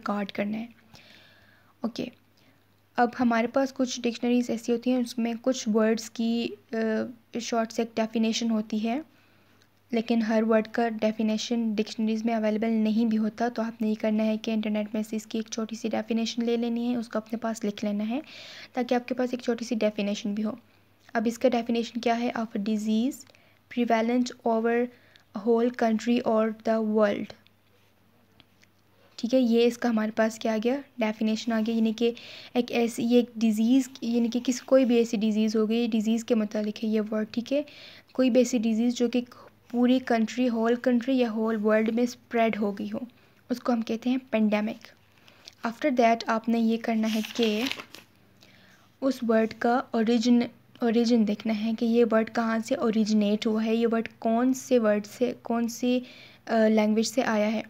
Record करना है okay okay. अब हमारे पास कुछ डिक्शनरीज ऐसी होती हैं उसमें कुछ वर्ड्स की शॉर्ट से एक डेफिनेशन होती है लेकिन हर वर्ड का डेफिनेशन डिक्शनरीज में अवेलेबल नहीं भी होता तो आपने ये करना है कि इंटरनेट में से इसकी एक छोटी सी डेफिनेशन ले लेनी है उसको अपने पास लिख लेना है ताकि आपके पास एक छोटी सी डेफिनेशन भी हो अब इसका डेफिनेशन क्या है of disease prevalent over whole country और द वर्ल्ड ठीक है ये इसका हमारे पास क्या आ गया डेफिनेशन आ गया यानी कि एक ऐसी ये एक डिज़ीज़ यानी कि किसी कोई भी ऐसी डिज़ीज़ हो गई डिज़ीज़ के मतलब है ये वर्ड ठीक है कोई भी ऐसी डिज़ीज़ जो कि पूरी कंट्री होल कंट्री या होल वर्ल्ड में स्प्रेड हो गई हो उसको हम कहते हैं पेंडेमिक आफ्टर दैट आपने ये करना है कि उस वर्ड का ओरिजिन ओरिजिन देखना है कि ये वर्ड कहाँ से ओरिजिनेट हुआ है ये वर्ड कौन से वर्ड से कौन सी लैंग्वेज से आया है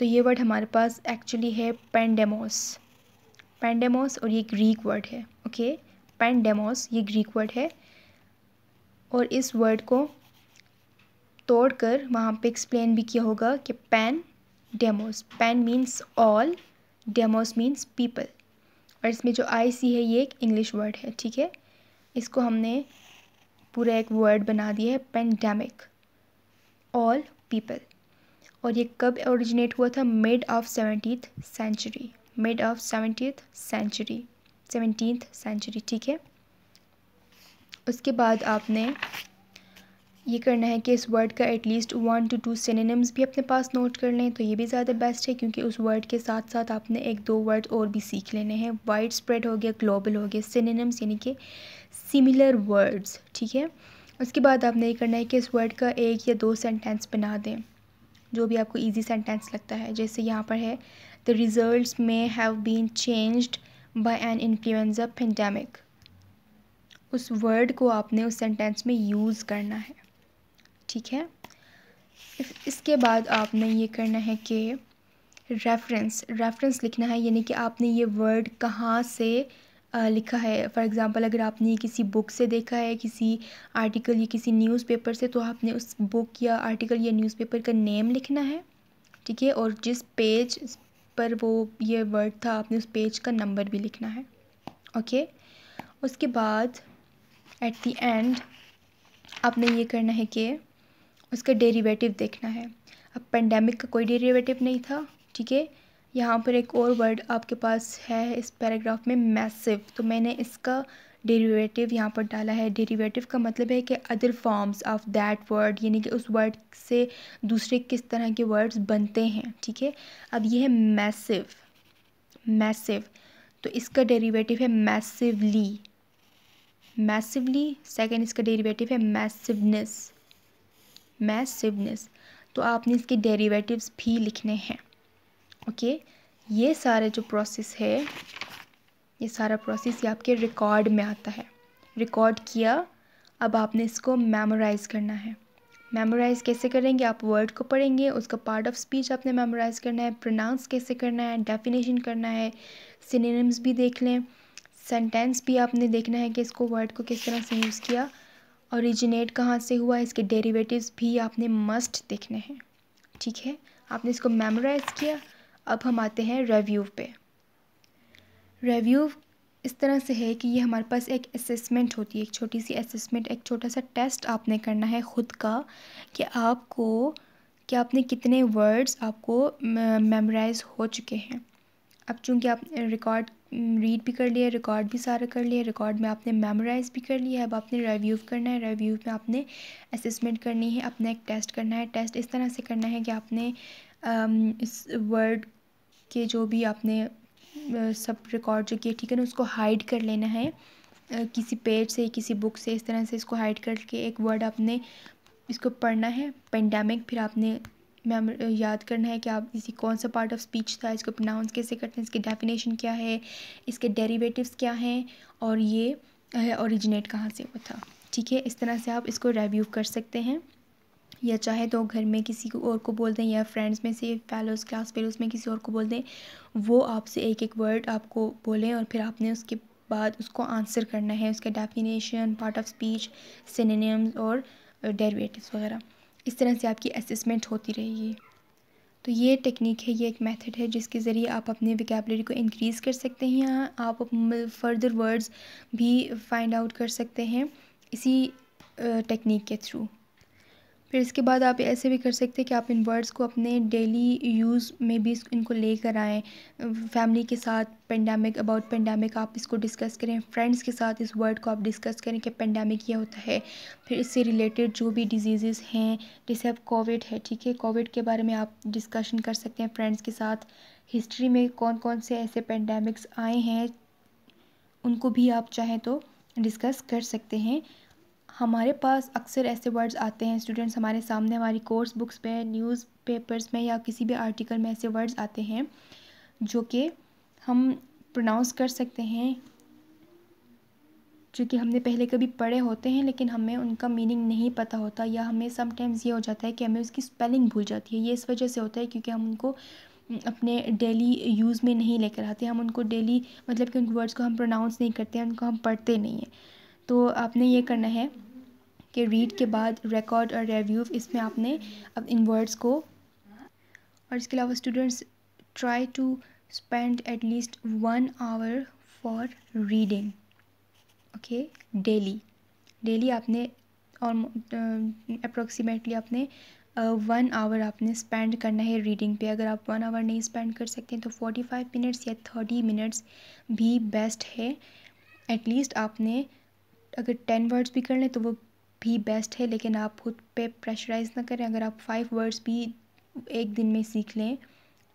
तो ये वर्ड हमारे पास एक्चुअली है पेंडेमोस पेंडेमोस और ये ग्रीक वर्ड है ओके पेंडेमोस ये ग्रीक वर्ड है और इस वर्ड को तोड़कर वहाँ पर एक्सप्लेन भी किया होगा कि pan demos pan means all demos means people और इसमें जो आई सी है ये एक इंग्लिश वर्ड है ठीक है इसको हमने पूरा एक वर्ड बना दिया है पेंडेमिक ऑल पीपल और ये कब ओरिजिनेट हुआ था mid of seventeenth century mid of seventeenth century seventeenth century ठीक है उसके बाद आपने ये करना है कि इस वर्ड का at least one two two synonyms भी अपने पास नोट कर लें तो ये भी ज़्यादा बेस्ट है क्योंकि उस वर्ड के साथ साथ आपने एक दो वर्ड और भी सीख लेने हैं वाइड स्प्रेड हो गया ग्लोबल हो गया सिनेम्स यानी कि सिमिलर वर्ड्स ठीक है उसके बाद आपने ये करना है कि इस वर्ड का एक या दो सेंटेंस बना दें जो भी आपको ईजी सेंटेंस लगता है जैसे यहाँ पर है the result may have been changed by an influenza pandemic उस वर्ड को आपने उस सेंटेंस में यूज़ करना है ठीक है इसके बाद आपने ये करना है कि रेफरेंस रेफरेंस लिखना है यानी कि आपने ये वर्ड कहाँ से लिखा है फ़ॉर एग्ज़ाम्पल अगर आपने किसी बुक से देखा है किसी आर्टिकल या किसी न्यूज़पेपर से तो आपने उस बुक या आर्टिकल या न्यूज़पेपर का नेम लिखना है ठीक है और जिस पेज पर वो ये वर्ड था आपने उस पेज का नंबर भी लिखना है ओके उसके बाद एट दी एंड आपने ये करना है कि उसका डेरिवेटिव देखना है अब पेंडेमिक का कोई डेरिवेटिव नहीं था ठीक है यहाँ पर एक और वर्ड आपके पास है इस पैराग्राफ में मैसिव तो मैंने इसका डेरिवेटिव यहाँ पर डाला है डेरिवेटिव का मतलब है कि other forms of that word यानी कि उस वर्ड से दूसरे किस तरह के वर्ड्स बनते हैं ठीक है अब ये है मैसिव मैसिव तो इसका डेरिवेटिव है मैसिवली मैसिवली सेकेंड इसका डेरिवेटिव है मैसिवनेस मैसिवनेस तो आपने इसके डेरिवेटिव्स भी लिखने हैं ओके ये सारे जो प्रोसेस है ये सारा प्रोसेस ये आपके रिकॉर्ड में आता है रिकॉर्ड किया अब आपने इसको मेमोराइज़ करना है मेमोराइज़ कैसे करेंगे आप वर्ड को पढ़ेंगे उसका पार्ट ऑफ स्पीच आपने मेमोराइज़ करना है प्रोनाउंस कैसे करना है डेफिनेशन करना है सिनेम्स भी देख लें सेंटेंस भी आपने देखना है कि इसको वर्ड को किस तरह से यूज़ किया औरिजिनेट कहाँ से हुआ इसके डेरिवेटिव्स भी आपने मस्ट देखने हैं ठीक है आपने इसको मेमोराइज़ किया अब हम आते हैं रिव्यू पे रिव्यू इस तरह से है कि ये हमारे पास एक असेसमेंट होती है एक छोटी सी असेसमेंट एक छोटा सा टेस्ट आपने करना है ख़ुद का कि आपको कि आपने कितने वर्ड्स आपको मेमोराइज हो चुके हैं अब चूंकि आप रिकॉर्ड रीड भी कर लिए रिकॉर्ड भी सारा कर लिए रिकॉर्ड में आपने मेमोराइज भी कर लिया है अब आपने रिव्यू करना है रिव्यू में आपने असेसमेंट करनी है अपना एक टेस्ट करना है टेस्ट इस तरह से करना है कि आपने इस वर्ड के जो भी आपने सब रिकॉर्ड जो किए ठीक है ना उसको हाइड कर लेना है किसी पेज से किसी बुक से इस तरह से इसको हाइड करके एक वर्ड आपने इसको पढ़ना है पेंडेमिक फिर आपने मैम याद करना है कि आप इसी कौन सा पार्ट ऑफ स्पीच था इसको प्रनाउंस कैसे करते हैं इसके डेफिनेशन क्या है इसके डेरिवेटिव्स क्या हैं और ये ओरिजिनेट कहाँ से हुआ था ठीक है इस तरह से आप इसको रिव्यू कर सकते हैं या चाहे तो घर में किसी को और को बोल दें या फ्रेंड्स में से फेलोज़ क्लास फेलोज़ में किसी और को बोल दें वो आपसे एक एक वर्ड आपको बोलें और फिर आपने उसके बाद उसको आंसर करना है उसका definition part of speech synonyms और डेरिवेटिव्स वगैरह इस तरह से आपकी असेसमेंट होती रहेगी तो ये टेक्निक है ये एक मेथड है जिसके ज़रिए आप अपने विकेबलरी को इंक्रीज़ कर सकते हैं आप फर्दर वर्ड्स भी फाइंड आउट कर सकते हैं इसी टेक्निक के थ्रू फिर इसके बाद आप ऐसे भी कर सकते हैं कि आप इन वर्ड्स को अपने डेली यूज़ में भी इनको लेकर आएँ फैमिली के साथ पेंडेमिक अबाउट पेंडेमिक आप इसको डिस्कस करें फ्रेंड्स के साथ इस वर्ड को आप डिस्कस करें कि पेंडेमिक ये होता है फिर इससे रिलेटेड जो भी डिजीज़ हैं जैसे अब कोविड है ठीक है कोविड के बारे में आप डिस्कशन कर सकते हैं फ्रेंड्स के साथ हिस्ट्री में कौन कौन से ऐसे पेंडेमिक्स आए हैं उनको भी आप चाहें तो डिस्कस कर सकते हैं हमारे पास अक्सर ऐसे वर्ड्स आते हैं स्टूडेंट्स हमारे सामने हमारी कोर्स बुक्स में न्यूज़ पेपर्स में या किसी भी आर्टिकल में ऐसे वर्ड्स आते हैं जो कि हम प्रोनाउंस कर सकते हैं जो कि हमने पहले कभी पढ़े होते हैं लेकिन हमें उनका मीनिंग नहीं पता होता या हमें समटाइम्स ये हो जाता है कि हमें उसकी स्पेलिंग भूल जाती है ये इस वजह से होता है क्योंकि हम उनको अपने डेली यूज़ में नहीं लेकर आते हम उनको डेली मतलब कि उन वर्ड्स को हम प्रोनाउंस नहीं करते हैं उनको हम पढ़ते नहीं हैं तो आपने ये करना है कि रीड के बाद रिकॉर्ड और रिव्यू इसमें आपने अब इन वर्ड्स को और इसके अलावा students try to spend at least one hour for reading okay daily daily आपने और अप्रोक्सीमेटली uh, आपने वन uh, आवर आपने स्पेंड करना है रीडिंग पे अगर आप वन आवर नहीं स्पेंड कर सकते हैं तो फोर्टी फाइव मिनट्स या थर्टी मिनट्स भी बेस्ट है एटलीस्ट आपने अगर टेन वर्ड्स भी कर लें तो वो भी बेस्ट है लेकिन आप खुद पे प्रेशराइज़ ना करें अगर आप फाइव वर्ड्स भी एक दिन में सीख लें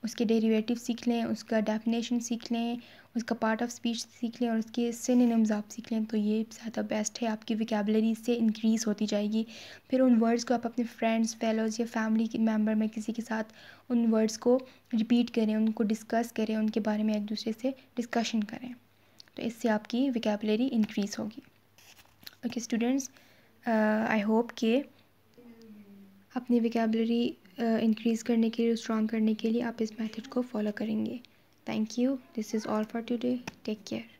उसके डेरिवेटिव सीख लें उसका डेफिनेशन सीख लें उसका पार्ट ऑफ स्पीच सीख लें और उसके सिनेम्स आप सीख लें तो ये ज़्यादा बेस्ट है आपकी विकेबलरी से इंक्रीज़ होती जाएगी फिर उन वर्ड्स को आप अपने फ्रेंड्स फेलोज़ या फैमिली मेम्बर में किसी के साथ उन वर्ड्स को रिपीट करें उनको डिस्कस करें उनके बारे में एक दूसरे से डिस्कशन करें तो इससे आपकी विकेबलरी इंक्रीज़ होगी okay students I uh, hope कि अपनी विकेबलरी इंक्रीज़ uh, करने के लिए स्ट्रॉन्ग करने के लिए आप इस मेथड को फॉलो करेंगे thank you this is all for today take care